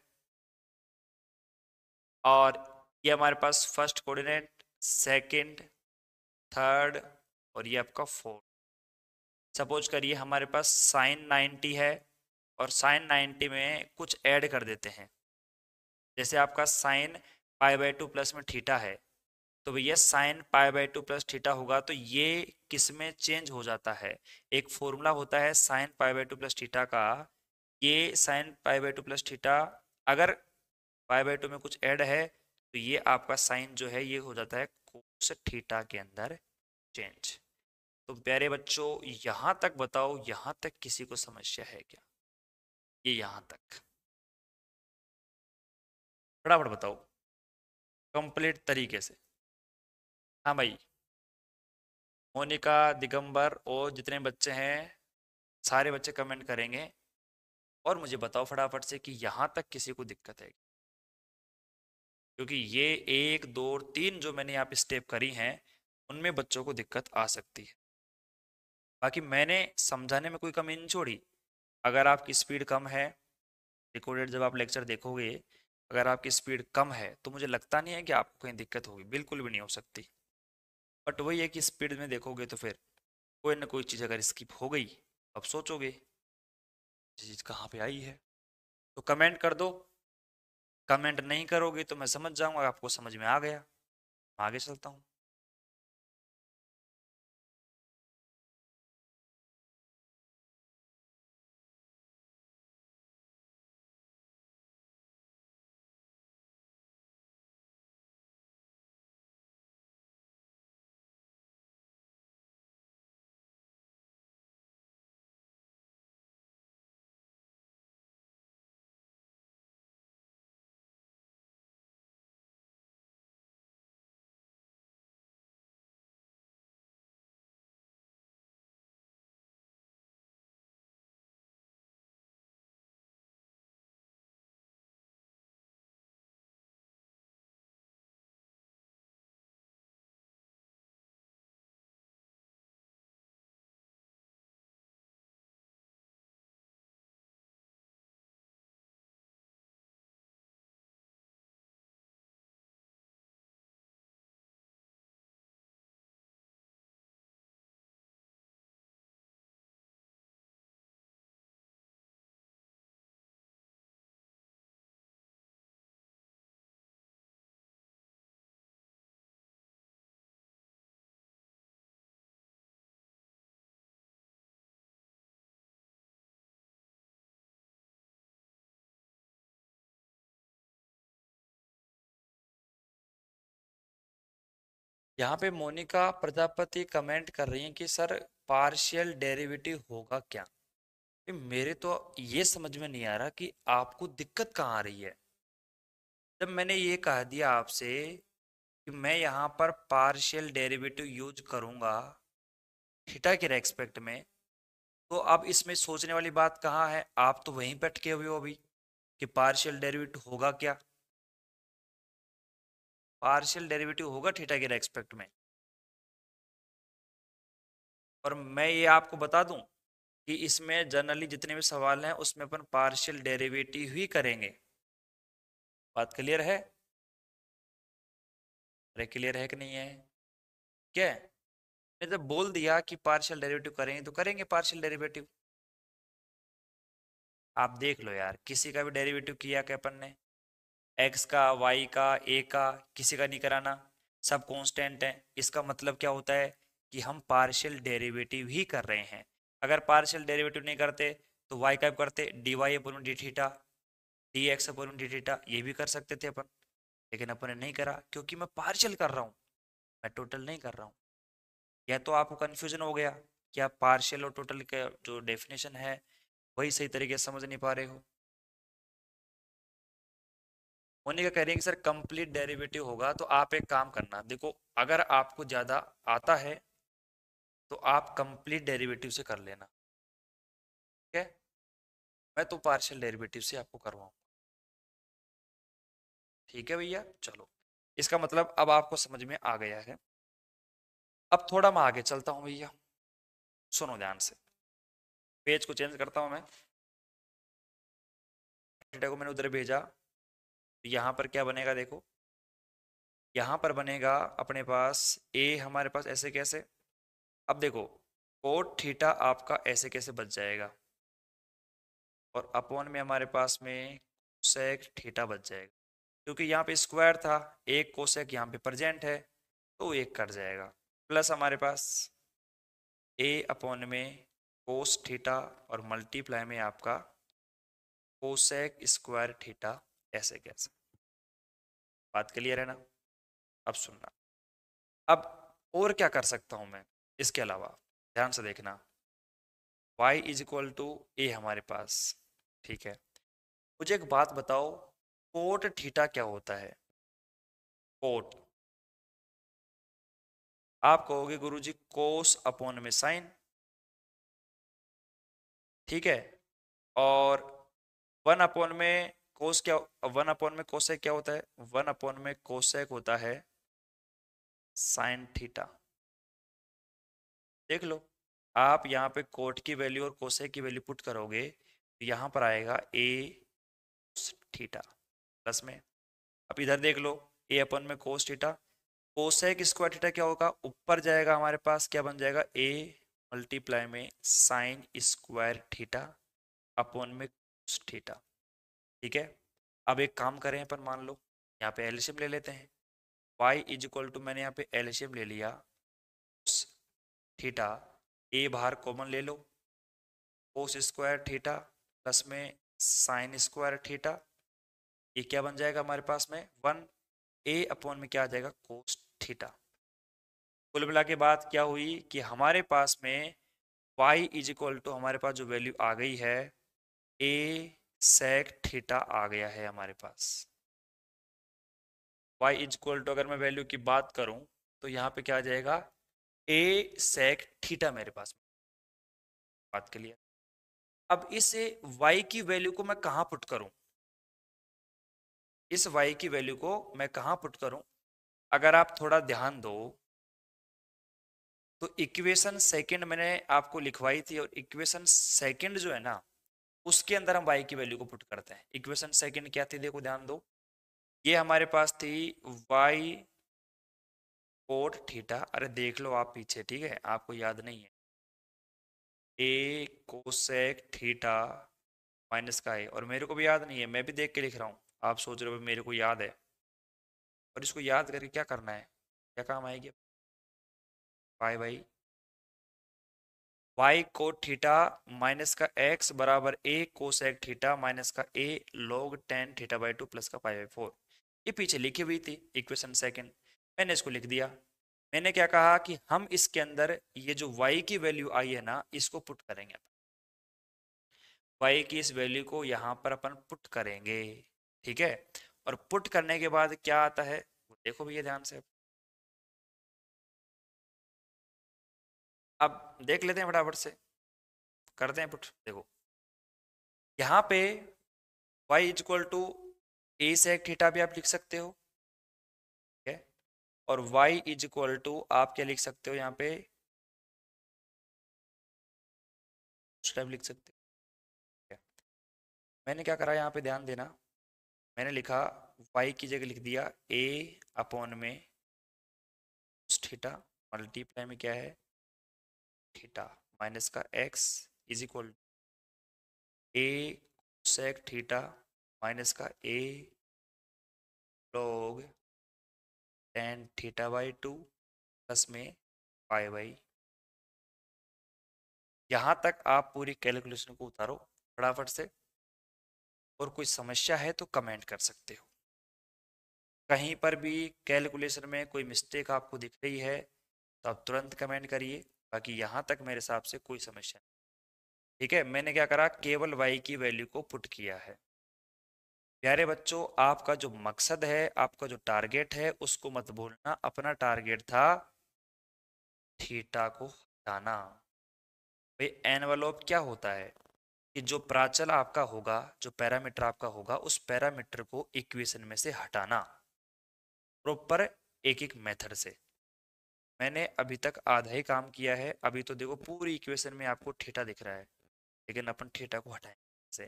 और ये हमारे पास फर्स्ट कोऑर्डिनेट सेकंड थर्ड और ये आपका फोर्थ सपोज करिए हमारे पास साइन 90 है और साइन 90 में कुछ ऐड कर देते हैं जैसे आपका sin pi by two plus में थीटा है तो भैया sin pi by two plus theta होगा तो ये किस में चेंज हो जाता है एक फॉर्मूला होता है sin pi by two plus theta का ये sin pi by two plus theta अगर पाई बाई टू में कुछ ऐड है तो ये आपका साइन जो है ये हो जाता है कोस थीटा के अंदर चेंज तो प्यारे बच्चों यहाँ तक बताओ यहाँ तक किसी को समस्या है क्या ये यहाँ तक फटाफट बताओ कंप्लीट तरीके से हाँ भाई मोनिका दिगंबर और जितने बच्चे हैं सारे बच्चे कमेंट करेंगे और मुझे बताओ फटाफट से कि यहाँ तक किसी को दिक्कत है क्योंकि ये एक दो तीन जो मैंने यहाँ पे स्टेप करी हैं उनमें बच्चों को दिक्कत आ सकती है बाकी मैंने समझाने में कोई कमी नहीं छोड़ी अगर आपकी स्पीड कम है रिकॉर्डेड जब आप लेक्चर देखोगे अगर आपकी स्पीड कम है तो मुझे लगता नहीं है कि आपको कहीं दिक्कत होगी बिल्कुल भी नहीं हो सकती बट वही है कि स्पीड में देखोगे तो फिर कोई ना कोई चीज़ अगर स्किप हो गई अब सोचोगे चीज़ कहाँ पे आई है तो कमेंट कर दो कमेंट नहीं करोगे तो मैं समझ जाऊंगा आपको समझ में आ गया आगे चलता हूँ यहाँ पे मोनिका प्रजापति कमेंट कर रही हैं कि सर पार्शियल डेरिवेटिव होगा क्या मेरे तो ये समझ में नहीं आ रहा कि आपको दिक्कत कहाँ आ रही है जब मैंने ये कह दिया आपसे कि मैं यहाँ पर पार्शियल डेरिवेटिव यूज करूँगा थीटा के रेस्पेक्ट में तो अब इसमें सोचने वाली बात कहाँ है आप तो वहीं पर अटके हुए हो अभी कि पार्शियल डेरिवेटिव होगा क्या पार्शियल डेरिवेटिव होगा थीटा के रेस्पेक्ट में और मैं ये आपको बता दूं कि इसमें जनरली जितने भी सवाल हैं उसमें अपन पार्शियल डेरिवेटिव ही करेंगे बात क्लियर है अरे क्लियर है कि नहीं है क्या मैंने जब तो बोल दिया कि पार्शियल डेरिवेटिव करेंगे तो करेंगे पार्शियल डेरिवेटिव आप देख लो यार किसी का भी डेरिवेटिव किया क्या अपन ने एक्स का वाई का ए का किसी का नहीं कराना सब कॉन्स्टेंट है इसका मतलब क्या होता है कि हम पार्शियल डेरिवेटिव ही कर रहे हैं अगर पार्शियल डेरिवेटिव नहीं करते तो वाई का करते d y upon d theta d x upon d theta ये भी कर सकते थे अपन लेकिन अपन ने नहीं करा क्योंकि मैं पार्शियल कर रहा हूँ मैं टोटल नहीं कर रहा हूँ या तो आपको कन्फ्यूजन हो गया कि आप पार्शियल और टोटल का जो डेफिनेशन है वही सही तरीके से समझ नहीं पा रहे हो उन्हीं का कि सर कंप्लीट डेरिवेटिव होगा तो आप एक काम करना देखो अगर आपको ज़्यादा आता है तो आप कंप्लीट डेरिवेटिव से कर लेना ठीक है मैं तो पार्शियल डेरिवेटिव से आपको करवाऊंगा ठीक है भैया चलो इसका मतलब अब आपको समझ में आ गया है अब थोड़ा मैं आगे चलता हूँ भैया सुनो ध्यान से पेज को चेंज करता हूँ मैं डेटा को मैंने उधर भेजा तो यहाँ पर क्या बनेगा देखो यहाँ पर बनेगा अपने पास ए हमारे पास ऐसे कैसे अब देखो कोट थीटा आपका ऐसे कैसे बच जाएगा और अपॉन में हमारे पास में कोसेक थीटा बच जाएगा क्योंकि यहाँ पे स्क्वायर था एक कोसेक यहाँ पे प्रजेंट है तो एक कर जाएगा प्लस हमारे पास ए अपॉन में कोस थीटा और मल्टीप्लाई में आपका कोसेक स्क्वायर थीटा ऐसे कैसे बात क्लियर है ना अब सुनना अब और क्या कर सकता हूं मैं इसके अलावा ध्यान से देखना y is equal to a हमारे पास ठीक है मुझे एक बात बताओ कोट थीटा क्या होता है कोट आप कहोगे गुरु जी कोस अपोन में साइन ठीक है और वन अपोन में कोस क्या वन अपॉन में कोसेक क्या होता है वन अपॉन में कोसेक होता है साइन थीटा देख लो आप यहाँ पे कोट की वैल्यू और कोसेक की वैल्यू पुट करोगे तो यहाँ पर आएगा ए थीटा प्लस में अब इधर देख लो ए अपन में cos theta cosec square theta क्या होगा ऊपर जाएगा हमारे पास क्या बन जाएगा ए मल्टीप्लाई में साइन स्क्वायर थीटा अपॉन में कोस थीटा ठीक है अब एक काम करें अपन मान लो यहाँ पे एलसीएम ले लेते हैं y इज इक्वल टू मैंने यहाँ पे एलसीएम ले लिया थीटा ए बाहर कॉमन ले लो कोस स्क्वायर थीटा प्लस में साइन स्क्वायर थीटा ये क्या बन जाएगा हमारे पास में वन ए अपॉन में क्या आ जाएगा कोस थीटा कुल मिला के बाद क्या हुई कि हमारे पास में y इज इक्वल टू हमारे पास जो वैल्यू आ गई है ए सेक थीटा आ गया है हमारे पास y इज इक्वल टू अगर मैं वैल्यू की बात करूं तो यहाँ पे क्या आ जाएगा a sec थीटा मेरे पास बात के लिए अब इस y की वैल्यू को मैं कहाँ पुट करूं इस y की वैल्यू को मैं कहाँ पुट करूं अगर आप थोड़ा ध्यान दो तो इक्वेशन सेकंड मैंने आपको लिखवाई थी और इक्वेशन सेकंड जो है ना उसके अंदर हम वाई की वैल्यू को पुट करते हैं इक्वेशन सेकेंड क्या थी देखो ध्यान दो ये हमारे पास थी वाई कोट थीटा अरे देख लो आप पीछे ठीक है आपको याद नहीं है ए कोसेक थीटा माइनस का है और मेरे को भी याद नहीं है मैं भी देख के लिख रहा हूँ आप सोच रहे हो मेरे को याद है और इसको याद करके क्या करना है क्या काम आएगी बाय बाई वाई को थीटा माइनस का एक्स बराबर ए कोसेक थीटा माइनस का ए log ten theta by two plus का फाइव बाई फोर ये पीछे लिखी हुई थी इक्वेशन सेकंड मैंने इसको लिख दिया मैंने क्या कहा कि हम इसके अंदर ये जो वाई की वैल्यू आई है ना इसको पुट करेंगे वाई की इस वैल्यू को यहाँ पर अपन पुट करेंगे ठीक है और पुट करने के बाद क्या आता है देखो भैया ध्यान से अब अब देख लेते हैं फटाफट से करते हैं पुट देखो यहाँ पे y इक्वल टू ए से थीटा भी आप लिख सकते हो ठीक है और y इज इक्वल टू आप क्या लिख सकते हो यहाँ पे टाइप लिख सकते हो मैंने क्या करा यहाँ पे ध्यान देना मैंने लिखा y की जगह लिख दिया a अपॉन में थीटा मल्टीप्लाई में क्या है थीटा माइनस का X is equal A sec theta minus का ए log ten theta by two plus में फाइव बाई यहाँ तक आप पूरी कैलकुलेशन को उतारो फटाफट से और कोई समस्या है तो कमेंट कर सकते हो कहीं पर भी कैलकुलेशन में कोई मिस्टेक आपको दिख रही है तो आप तुरंत कमेंट करिए बाकी यहाँ तक मेरे हिसाब से कोई समस्या नहीं ठीक है मैंने क्या करा केवल वाई की वैल्यू को पुट किया है प्यारे बच्चों आपका जो मकसद है आपका जो टारगेट है उसको मत भूलना अपना टारगेट था थीटा को हटाना भाई एनवलोप क्या होता है कि जो प्राचल आपका होगा जो पैरामीटर आपका होगा उस पैरामीटर को इक्वेशन में से हटाना प्रॉपर एक एक मेथड से मैंने अभी तक आधा ही काम किया है अभी तो देखो पूरी इक्वेशन में आपको ठेठा दिख रहा है लेकिन अपन ठेठा को हटाएंगे से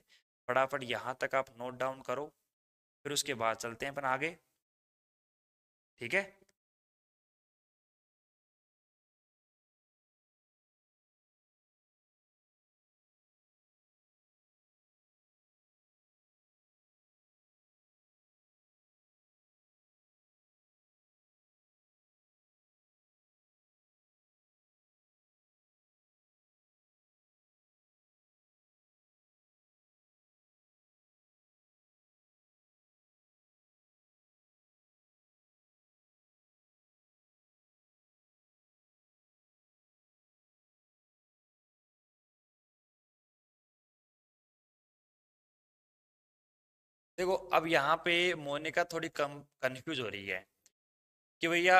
फटाफट यहाँ तक आप नोट डाउन करो फिर उसके बाद चलते हैं अपन आगे ठीक है देखो अब यहाँ पे मोनिका थोड़ी कम कन्फ्यूज हो रही है कि भैया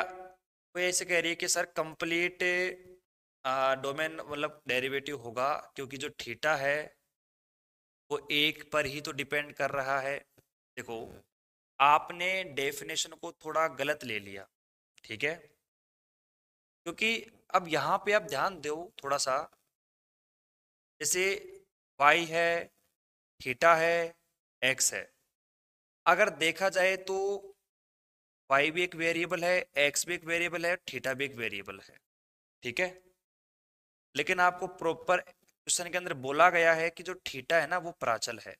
वो ऐसे कह रही है कि सर कंप्लीट डोमेन मतलब डेरिवेटिव होगा क्योंकि जो थीटा है वो एक पर ही तो डिपेंड कर रहा है देखो आपने डेफिनेशन को थोड़ा गलत ले लिया ठीक है क्योंकि अब यहाँ पे आप ध्यान दो थोड़ा सा जैसे वाई है थीटा है एक्स है अगर देखा जाए तो वाई भी एक वेरिएबल है एक्स भी एक वेरिएबल है थीटा भी एक वेरिएबल है ठीक है लेकिन आपको प्रॉपर क्वेश्चन के अंदर बोला गया है कि जो थीटा है ना वो प्राचल है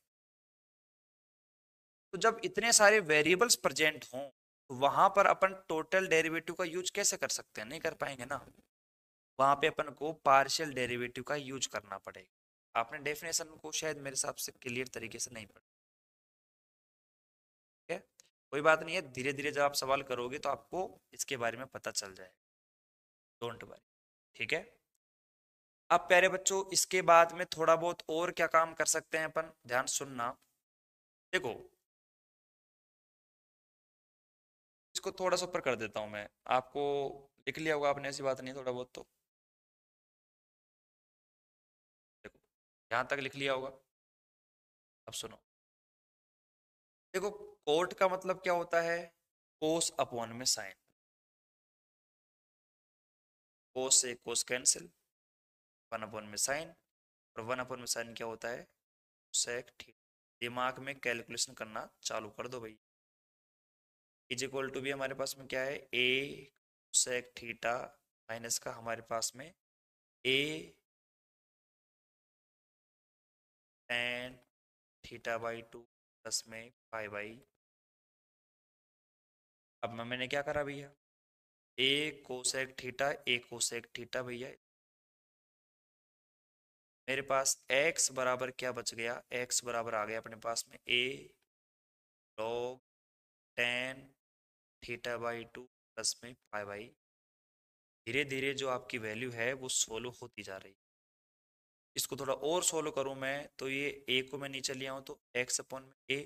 तो जब इतने सारे वेरिएबल्स प्रेजेंट हों तो वहां पर अपन टोटल डेरिवेटिव का यूज कैसे कर सकते हैं नहीं कर पाएंगे ना वहां पे अपन को पार्शियल डेरिवेटिव का यूज करना पड़ेगा आपने डेफिनेशन को शायद मेरे हिसाब से क्लियर तरीके से नहीं पढ़ा कोई बात नहीं है धीरे धीरे जब आप सवाल करोगे तो आपको इसके बारे में पता चल जाए डोंट वरी ठीक है अब प्यारे बच्चों इसके बाद में थोड़ा बहुत और क्या काम कर सकते हैं अपन ध्यान सुनना देखो इसको थोड़ा सा ऊपर कर देता हूं मैं आपको लिख लिया होगा आपने ऐसी बात नहीं थोड़ा बहुत तो देखो यहां तक लिख लिया होगा अब सुनो देखो कोट का मतलब क्या होता है कोस अपॉन में साइन कोस से कोस कैंसिल वन अपॉन में साइन और वन अपॉन में साइन क्या होता है सेक ठीक दिमाग में कैलकुलेशन करना चालू कर दो भाई इज इक्वल टू भी हमारे पास में क्या है ए सेक थीटा माइनस का हमारे पास में a tan theta by two plus में फाइव बाई अब मैंने क्या करा भैया a cosec theta a cosec theta भैया मेरे पास x बराबर क्या बच गया x बराबर आ गया अपने पास में a log tan theta by two plus में फाइव बाई धीरे धीरे जो आपकी वैल्यू है वो सोलो होती जा रही है इसको थोड़ा और सोलो करूं मैं तो ये a को मैं नीचे ले आऊँ तो x अपॉन में ए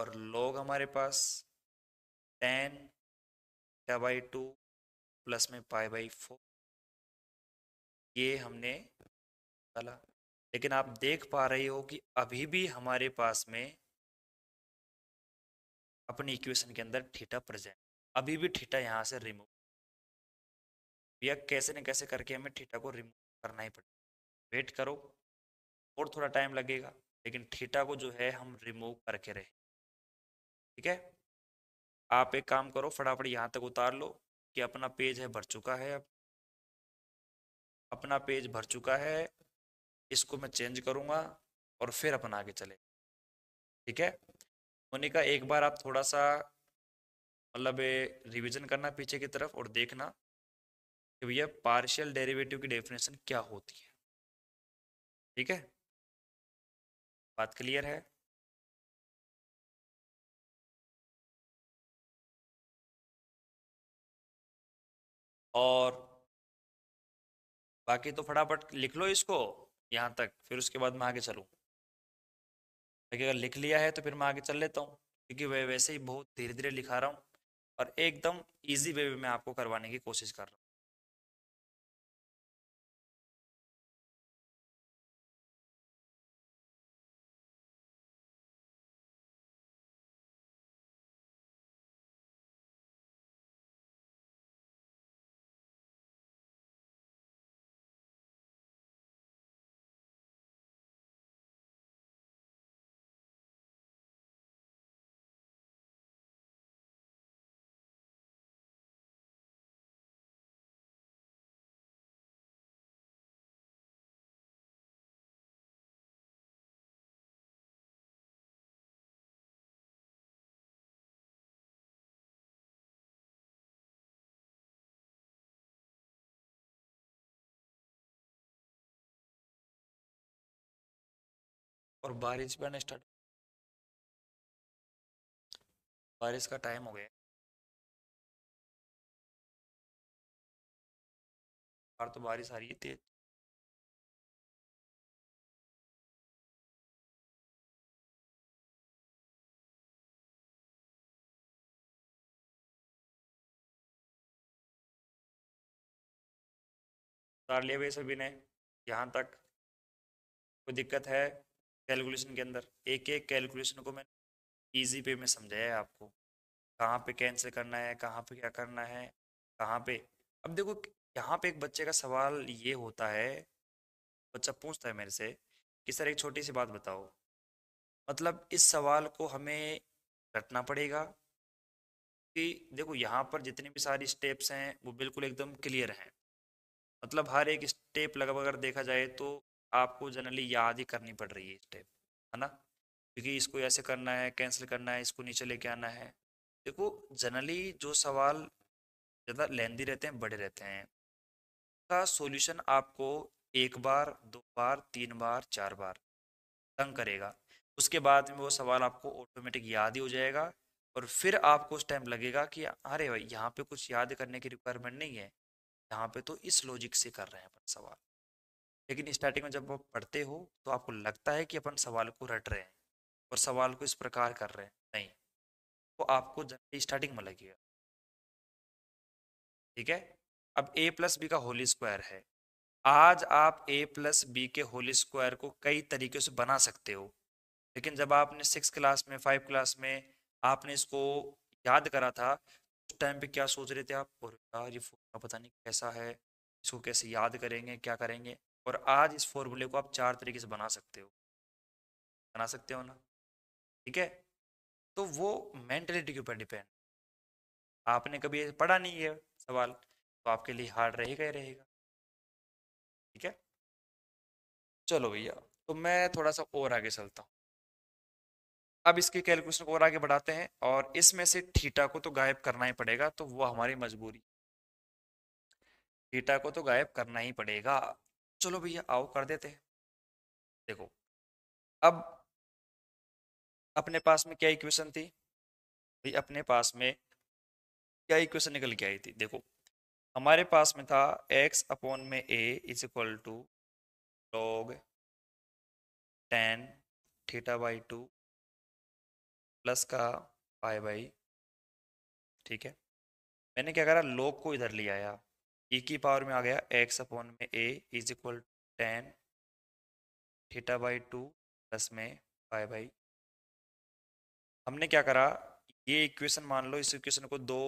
और log हमारे पास tan theta by two plus में पाई बाई फोर ये हमने चला लेकिन आप देख पा रहे हो कि अभी भी हमारे पास में अपनी इक्वेशन के अंदर थीटा प्रेजेंट अभी भी थीटा यहाँ से रिमूव या कैसे न कैसे करके हमें थीटा को रिमूव करना ही पड़ेगा वेट करो और थोड़ा टाइम लगेगा लेकिन थीटा को जो है हम रिमूव करके रहे ठीक है आप एक काम करो फटाफट यहाँ तक उतार लो कि अपना पेज है भर चुका है अब अपना पेज भर चुका है इसको मैं चेंज करूँगा और फिर अपना आगे चले ठीक है मोनिका एक बार आप थोड़ा सा मतलब रिवीजन करना पीछे की तरफ और देखना कि भैया पार्शियल डेरिवेटिव की डेफिनेशन क्या होती है ठीक है बात क्लियर है और बाकी तो फटाफट लिख लो इसको यहाँ तक फिर उसके बाद मैं आगे चलूँ ताकि अगर लिख लिया है तो फिर मैं आगे चल लेता हूँ क्योंकि वह वैसे ही बहुत धीरे धीरे लिखा रहा हूँ और एकदम ईजी वे में आपको करवाने की कोशिश कर रहा हूँ और बारिश भी आना स्टार्ट बारिश का टाइम हो गया बाहर तो बारिश आ रही है तेज उतार लिए भाई सभी ने यहाँ तक कोई दिक्कत है कैलकुलेशन के अंदर एक एक कैलकुलेशन को मैंने ईजी पे में समझाया आपको कहाँ पे कैंसिल करना है कहाँ पे क्या करना है कहाँ पे अब देखो यहाँ पे एक बच्चे का सवाल ये होता है बच्चा पूछता है मेरे से कि सर एक छोटी सी बात बताओ मतलब इस सवाल को हमें रटना पड़ेगा कि देखो यहाँ पर जितने भी सारी स्टेप्स हैं वो बिल्कुल एकदम क्लियर हैं मतलब हर एक स्टेप लगभग अगर देखा जाए तो आपको जनरली याद ही करनी पड़ रही है स्टेप है ना क्योंकि इसको ऐसे करना है कैंसिल करना है इसको नीचे लेके आना है देखो जनरली जो सवाल ज़्यादा लेंदी रहते हैं बड़े रहते हैं का सॉल्यूशन आपको एक बार दो बार तीन बार चार बार तंग करेगा उसके बाद में वो सवाल आपको ऑटोमेटिक याद ही हो जाएगा और फिर आपको उस टाइम लगेगा कि अरे भाई यहाँ पे कुछ याद करने की रिक्वायरमेंट नहीं है यहाँ पे तो इस लॉजिक से कर रहे हैं अपन सवाल लेकिन स्टार्टिंग में जब आप पढ़ते हो तो आपको लगता है कि अपन सवाल को रट रहे हैं और सवाल को इस प्रकार कर रहे हैं नहीं वो तो आपको जनरली स्टार्टिंग में लगेगा ठीक है अब ए प्लस बी का होली स्क्वायर है आज आप ए प्लस बी के होली स्क्वायर को कई तरीके से बना सकते हो लेकिन जब आपने सिक्स क्लास में फाइव क्लास में आपने इसको याद करा था उस टाइम पे क्या सोच रहे थे आप और यार ये फॉर्मूला पता नहीं कैसा है इसको कैसे याद करेंगे क्या करेंगे और आज इस फॉर्मूले को आप चार तरीके से बना सकते हो बना सकते हो ना ठीक है तो वो मेंटेलिटी के ऊपर डिपेंड आपने कभी पढ़ा नहीं है सवाल तो आपके लिए हार्ड रहेगा ही रहेगा ठीक है चलो भैया तो मैं थोड़ा सा और आगे चलता हूँ अब इसके कैलकुलेशन को और आगे बढ़ाते हैं और इसमें से थीटा को तो गायब करना ही पड़ेगा तो वो हमारी मजबूरी थीटा को तो गायब करना ही पड़ेगा चलो भैया आओ कर देते हैं देखो अब अपने पास में क्या इक्वेशन थी भाई अपने पास में क्या इक्वेशन निकल के आई थी देखो हमारे पास में था x अपॉन में a is equal to log ten theta by two plus का पाई बाई ठीक है मैंने क्या करा लॉग को इधर ले आया ई e की पावर में आ गया एक्स अपॉन में a is equal tan theta by two plus में बाय बाई हमने क्या करा ये इक्वेशन मान लो इस इक्वेशन को दो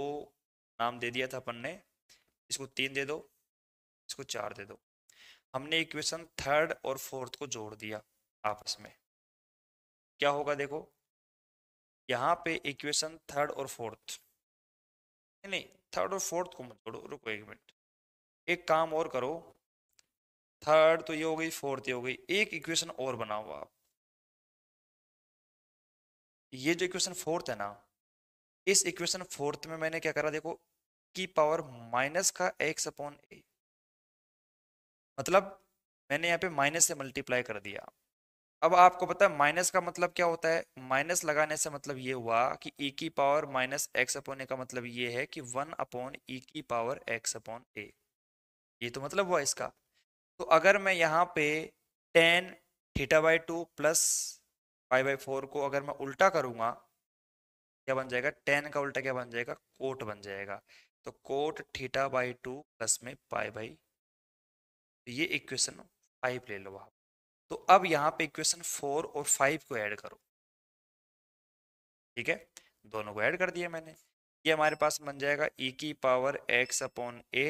नाम दे दिया था अपन ने इसको तीन दे दो इसको चार दे दो हमने इक्वेशन थर्ड और फोर्थ को जोड़ दिया आपस में क्या होगा देखो यहाँ पे इक्वेशन थर्ड और फोर्थ नहीं थर्ड और फोर्थ को मत जोड़ो रुको एक मिनट एक काम और करो थर्ड तो ये हो गई फोर्थ ये हो गई एक इक्वेशन और बनाओ आप ये जो इक्वेशन फोर्थ है ना इस इक्वेशन फोर्थ में मैंने क्या करा देखो की पावर माइनस का एक्स अपॉन ए मतलब मैंने यहाँ पे माइनस से मल्टीप्लाई कर दिया अब आपको पता है माइनस का मतलब क्या होता है माइनस लगाने से मतलब ये हुआ कि ई e की power minus x upon a का मतलब ये है कि वन अपॉन ई की पावर एक्स अपॉन ए ये तो मतलब हुआ इसका तो अगर मैं यहाँ पे tan theta by two plus five by four को अगर मैं उल्टा करूँगा क्या बन जाएगा टेन का उल्टा क्या बन जाएगा कोट बन जाएगा तो cot theta by two plus में पाई बाई तो ये इक्वेशन फाइव ले लो आप तो अब यहाँ पे इक्वेशन फोर और फाइव को ऐड करो ठीक है दोनों को ऐड कर दिया मैंने ये हमारे पास बन जाएगा ई e की power x upon a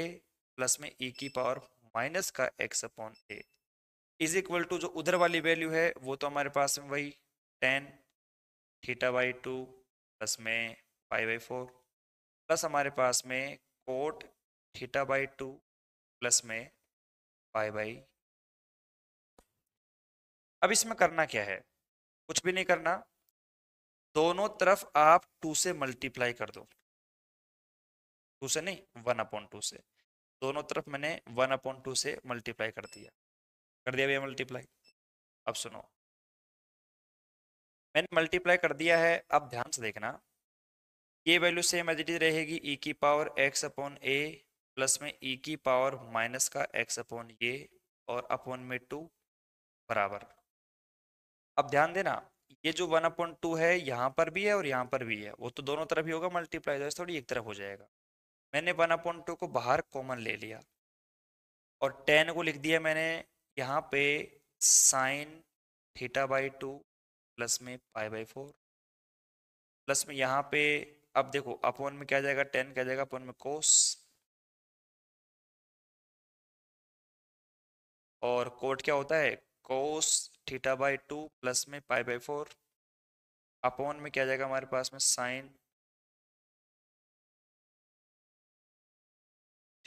plus में ई e की पावर माइनस का x upon a is equal to जो उधर वाली वैल्यू है वो तो हमारे पास में वही tan theta by two plus में फाइव बाई फोर प्लस हमारे पास में cot theta by two plus में फाइव बाई अब इसमें करना क्या है कुछ भी नहीं करना दोनों तरफ आप टू से मल्टीप्लाई कर दो टू से नहीं वन अपॉन टू से दोनों तरफ मैंने वन अपॉन टू से मल्टीप्लाई कर दिया कर दिया भैया मल्टीप्लाई अब सुनो मैंने मल्टीप्लाई कर दिया है अब ध्यान से देखना ये value same as it is रहेगी ई e की power x upon a plus में ई e की पावर माइनस का एक्स अपॉन ए और अपॉन में टू बराबर अब ध्यान देना ये जो वन अपॉन टू है यहाँ पर भी है और यहाँ पर भी है वो तो दोनों तरफ ही होगा मल्टीप्लाई तो थोड़ी एक तरफ हो जाएगा मैंने वन अपॉन टू को बाहर कॉमन ले लिया और टेन को लिख दिया मैंने यहाँ पे sign theta by two plus में पाई बाई फोर प्लस में यहाँ पे अब देखो अपॉन में क्या जाएगा टेन क्या जाएगा अपॉन में कोस और कोट क्या होता है cos theta by two plus में पाई बाई फोर अपॉन में क्या जाएगा हमारे पास में साइन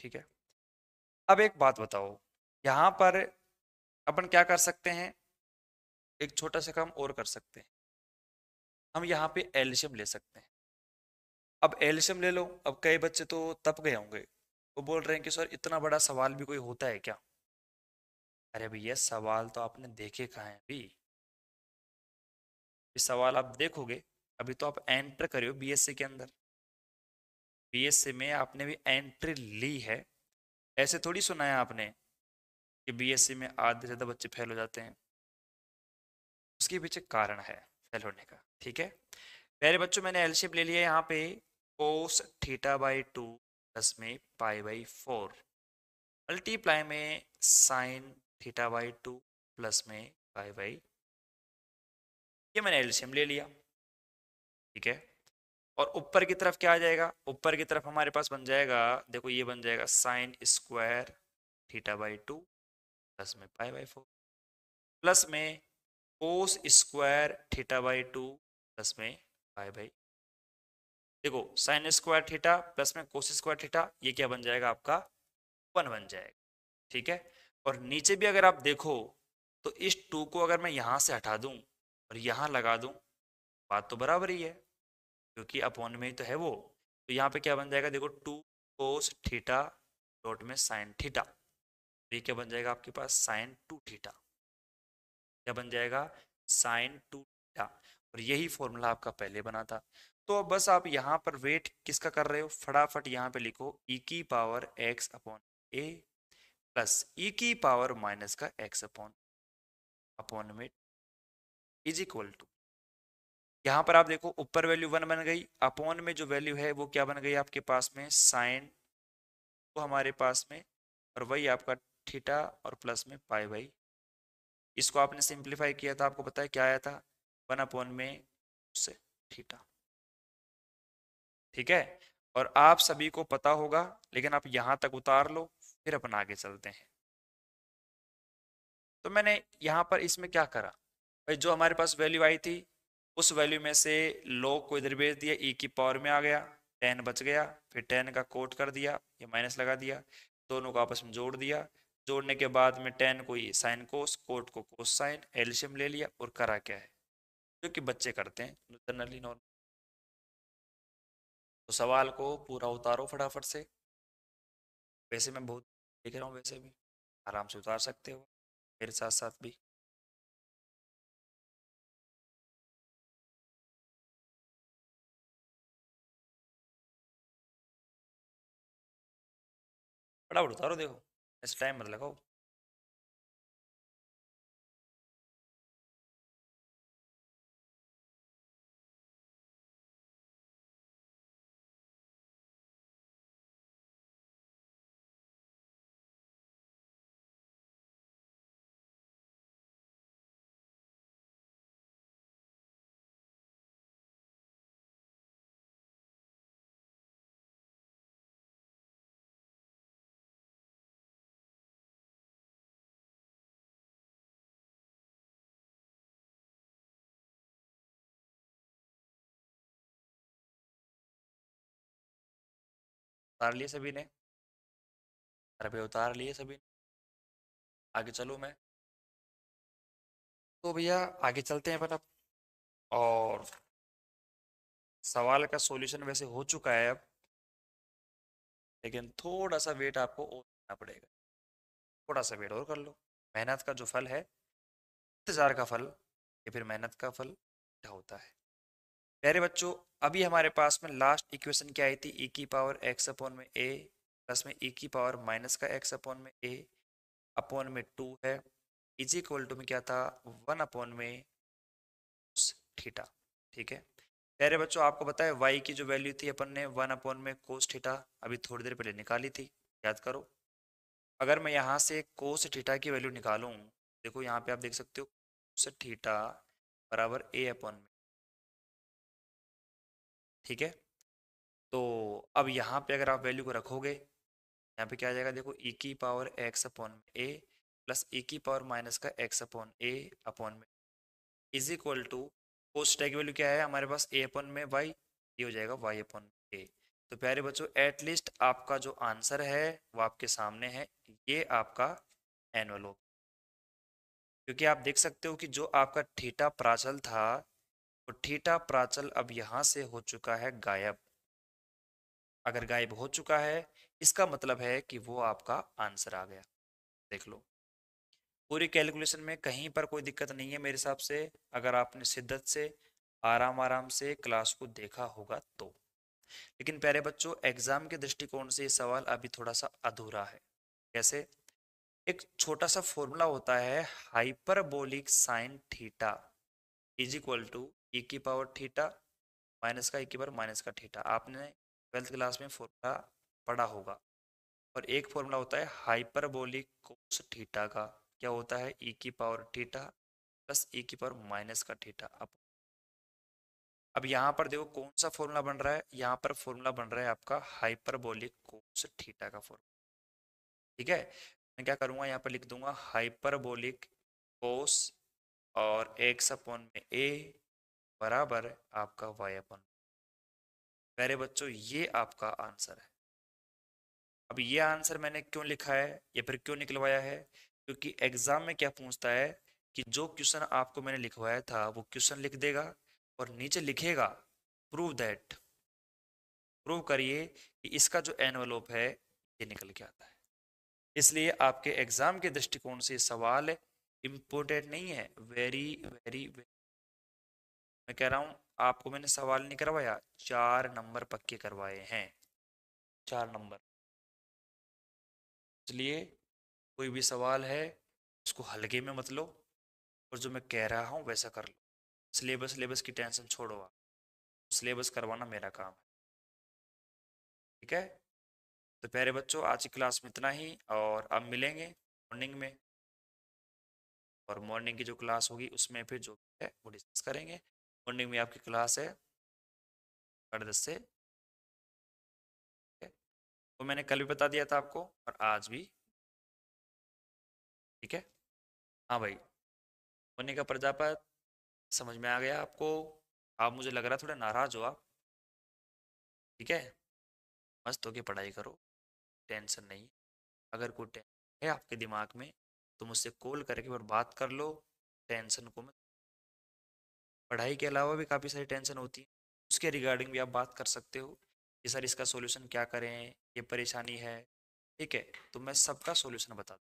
ठीक है अब एक बात बताओ यहाँ पर अपन क्या कर सकते हैं एक छोटा सा काम और कर सकते हैं हम यहाँ पे एल्शियम ले सकते हैं अब एल्शियम ले लो अब कई बच्चे तो तप गए होंगे वो बोल रहे हैं कि सर इतना बड़ा सवाल भी कोई होता है क्या अरे भैया सवाल तो आपने देखे कहा है अभी ये सवाल आप देखोगे अभी तो आप एंटर करियो बी के अंदर बीएससी में आपने भी एंट्री ली है ऐसे थोड़ी सुना है आपने कि बीएससी में आधे ज़्यादा बच्चे फेल हो जाते हैं उसके पीछे कारण है फेल होने का ठीक है मेरे बच्चों मैंने एलशिप ले लिया यहाँ पे cos theta by two plus में पाई बाई फोर मल्टीप्लाई में sign theta by two plus में पाई बाई ये मैंने एलसीएम ले लिया ठीक है और ऊपर की तरफ क्या आ जाएगा ऊपर की तरफ हमारे पास बन जाएगा देखो ये बन जाएगा sine square theta by two plus में पाई बाई फोर प्लस में cos square theta by two plus में पाई बाई देखो साइन स्क्वायर थीटा प्लस में कोस स्क्वायर थीटा ये क्या बन जाएगा आपका वन बन जाएगा ठीक है और नीचे भी अगर आप देखो तो इस टू को अगर मैं यहाँ से हटा दूँ और यहाँ लगा दूँ बात तो बराबर ही है क्योंकि अपॉन में ही तो है वो तो यहाँ पे क्या बन जाएगा देखो टू कोस थीटा डॉट में साइन थीटा तो ये क्या बन जाएगा आपके पास साइन टू थीटा क्या बन जाएगा साइन टू थीटा और यही फॉर्मूला आपका पहले बना था तो अब बस आप यहाँ पर वेट किसका कर रहे हो फटाफट यहाँ पे लिखो ई e की power x upon a plus e की पावर माइनस का एक्स अपॉन अपॉन में इज इक्वल टू यहाँ पर आप देखो ऊपर वैल्यू वन बन गई अपॉन में जो वैल्यू है वो क्या बन गई आपके पास में साइन वो हमारे पास में और वही आपका थीटा और प्लस में पाई बाई इसको आपने सिंप्लीफाई किया था आपको पता है क्या आया था वन अपॉन में उससे थीटा ठीक है और आप सभी को पता होगा लेकिन आप यहाँ तक उतार लो फिर अपन आगे चलते हैं तो मैंने यहाँ पर इसमें क्या करा भाई जो हमारे पास वैल्यू आई थी उस वैल्यू में से लॉग को इधर भेज दिया ई e की पावर में आ गया टेन बच गया फिर टेन का कोट कर दिया या माइनस लगा दिया दोनों को आपस में जोड़ दिया जोड़ने के बाद में टेन को ये साइन कोस कोट को कोस साइन एल्शियम ले लिया और करा क्या है जो कि बच्चे करते हैं जनरली नॉर्मल तो सवाल को पूरा उतारो फटाफट से वैसे मैं बहुत देख रहा हूँ वैसे भी आराम से उतार सकते हो मेरे साथ साथ भी फटाफट उतारो देखो इस टाइम मत लगाओ उतार लिए सभी ने रुपये उतार लिए सभी ने आगे चलूँ मैं तो भैया आगे चलते हैं अपन अब और सवाल का सॉल्यूशन वैसे हो चुका है अब लेकिन थोड़ा सा वेट आपको और करना पड़ेगा थोड़ा सा वेट और कर लो मेहनत का जो फल है इंतज़ार का फल या फिर मेहनत का फल होता है प्यारे बच्चों अभी हमारे पास में लास्ट इक्वेशन क्या आई थी ई e की पावर एक्स अपॉन में ए प्लस में ई e की पावर माइनस का एक्स अपॉन में ए अपॉन में टू है इज इक्वल टू में क्या था वन अपॉन में थीटा ठीक है प्यारे बच्चों आपको बताए वाई की जो वैल्यू थी अपन ने वन अपॉन में कोस थीटा अभी थोड़ी देर पहले निकाली थी याद करो अगर मैं यहाँ से कोस थीटा की वैल्यू निकालूँ देखो यहाँ पे आप देख सकते हो कोस थीटा बराबर ए अपॉन में ठीक है तो अब यहाँ पे अगर आप वैल्यू को रखोगे यहाँ पे क्या आ जाएगा देखो e की पावर x अपॉन में ए प्लस e की पावर माइनस का x अपॉन ए अपॉन में is equal to post tag value क्या है हमारे पास a अपॉन में y ये हो जाएगा y अपॉन a तो प्यारे बच्चों एटलीस्ट आपका जो आंसर है वो आपके सामने है ये आपका एनवलोप क्योंकि आप देख सकते हो कि जो आपका थीटा प्राचल था तो थीटा प्राचल अब यहाँ से हो चुका है गायब अगर गायब हो चुका है इसका मतलब है कि वो आपका आंसर आ गया देख लो पूरी कैलकुलेशन में कहीं पर कोई दिक्कत नहीं है मेरे हिसाब से अगर आपने शिद्दत से आराम आराम से क्लास को देखा होगा तो लेकिन प्यारे बच्चों एग्जाम के दृष्टिकोण से ये सवाल अभी थोड़ा सा अधूरा है कैसे एक छोटा सा फॉर्मूला होता है hyperbolic sine theta is equal to a e की पावर थीटा माइनस का ए e की पावर माइनस का थीटा आपने ट्वेल्थ क्लास में फॉर्मूला पढ़ा होगा और एक फॉर्मूला होता है हाइपरबोलिक कोस थीटा का क्या होता है ई e की पावर थीटा प्लस ई की पावर माइनस का थीटा अब अब यहाँ पर देखो कौन सा फॉर्मूला बन रहा है यहाँ पर फॉर्मूला बन रहा है आपका हाइपरबोलिक कोस थीटा का फॉर्मूला ठीक है मैं क्या करूँगा यहाँ पर लिख दूंगा हाइपरबोलिक कोस और एक्स अपॉन में ए बराबर आपका वाई अपन मेरे बच्चों ये आपका आंसर है अब ये आंसर मैंने क्यों लिखा है या फिर क्यों निकलवाया है क्योंकि एग्जाम में क्या पूछता है कि जो क्वेश्चन आपको मैंने लिखवाया था वो क्वेश्चन लिख देगा और नीचे लिखेगा प्रूव दैट प्रूव करिए कि इसका जो एनवलोप है ये निकल के आता है इसलिए आपके एग्जाम के दृष्टिकोण से सवाल इम्पोर्टेंट नहीं है वेरी वेरी वेरी मैं कह रहा हूँ आपको मैंने सवाल नहीं करवाया चार नंबर पक्के करवाए हैं चार नंबर इसलिए कोई भी सवाल है उसको हल्के में मत लो और जो मैं कह रहा हूँ वैसा कर लो सिलेबस सिलेबस की टेंशन छोड़ो आप सिलेबस करवाना मेरा काम है ठीक है तो प्यारे बच्चों आज की क्लास में इतना ही और अब मिलेंगे मॉर्निंग में और मॉर्निंग की जो क्लास होगी उसमें फिर जो है वो डिस्कस करेंगे मॉर्निंग में आपकी क्लास है साढ़े दस से तो मैंने कल भी बता दिया था आपको और आज भी ठीक है हाँ भाई होने का प्रजापत समझ में आ गया आपको आप मुझे लग रहा थोड़ा नाराज हो आप ठीक है मस्त होके पढ़ाई करो टेंशन नहीं अगर कोई टेंशन है आपके दिमाग में तो मुझसे कॉल करके और बात कर लो टेंशन को मैं पढ़ाई के अलावा भी काफ़ी सारी टेंशन होती है उसके रिगार्डिंग भी आप बात कर सकते हो कि सर इसका सोल्यूशन क्या करें ये परेशानी है ठीक है तो मैं सबका सोल्यूशन बता दूँ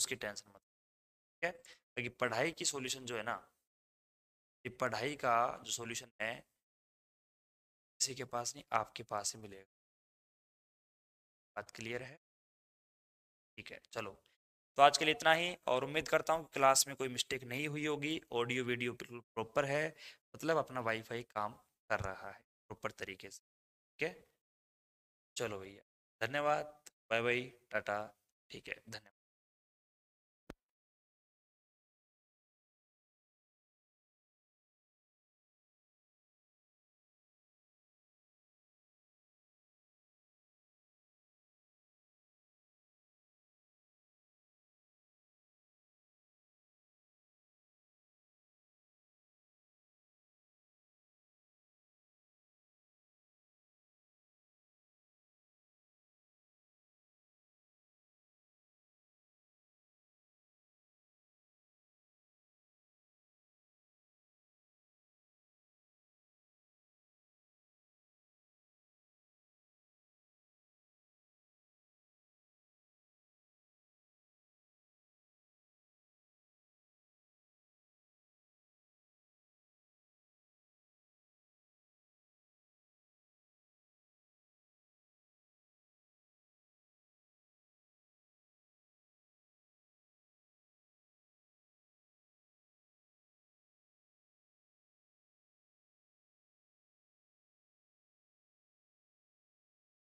उसकी टेंशन मत ठीक है क्योंकि पढ़ाई की सोल्यूशन जो है ना ये पढ़ाई का जो सोल्यूशन है किसी के पास नहीं आपके पास ही मिलेगा बात क्लियर है ठीक है चलो तो आज के लिए इतना ही और उम्मीद करता हूँ क्लास में कोई मिस्टेक नहीं हुई होगी ऑडियो वीडियो बिल्कुल प्रॉपर है मतलब अपना वाईफाई काम कर रहा है प्रॉपर तरीके से ठीक है चलो भैया धन्यवाद बाय बाय टाटा ठीक है धन्यवाद